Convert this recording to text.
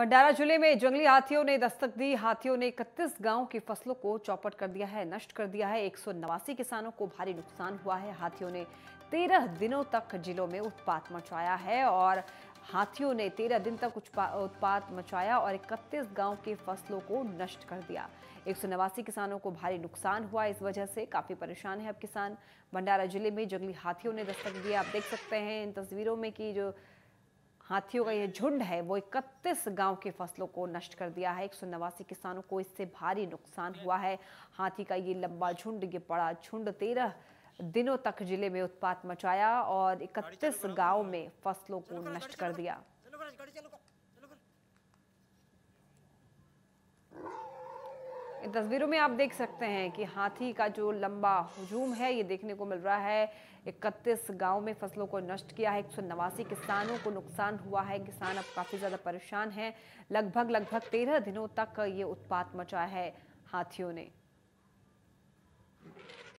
भंडारा जिले में जंगली हाथियों ने दस्तक दी हाथियों ने इकतीस गांव की फसलों को चौपट कर दिया है नष्ट कर दिया है एक किसानों को भारी नुकसान हुआ है हाथियों ने तेरह दिनों तक जिलों में उत्पात मचाया है और हाथियों ने तेरह दिन तक उत्पात मचाया और इकतीस गांव के फसलों को नष्ट कर दिया एक किसानों को भारी नुकसान हुआ इस वजह से काफी परेशान है अब किसान भंडारा जिले में जंगली हाथियों ने दस्तक दिया आप देख सकते हैं इन तस्वीरों में कि जो हाथियों का यह झुंड है वो इकतीस गांव के फसलों को नष्ट कर दिया है एक किसानों को इससे भारी नुकसान हुआ है हाथी का ये लंबा झुंड ये बड़ा झुंड तेरह दिनों तक जिले में उत्पात मचाया और इकतीस गांव में फसलों को नष्ट कर दिया इन तस्वीरों में आप देख सकते हैं कि हाथी का जो लंबा हजूम है ये देखने को मिल रहा है इकतीस गांव में फसलों को नष्ट किया है एक किसानों को नुकसान हुआ है किसान अब काफ़ी ज़्यादा परेशान हैं लगभग लगभग तेरह दिनों तक ये उत्पात मचा है हाथियों ने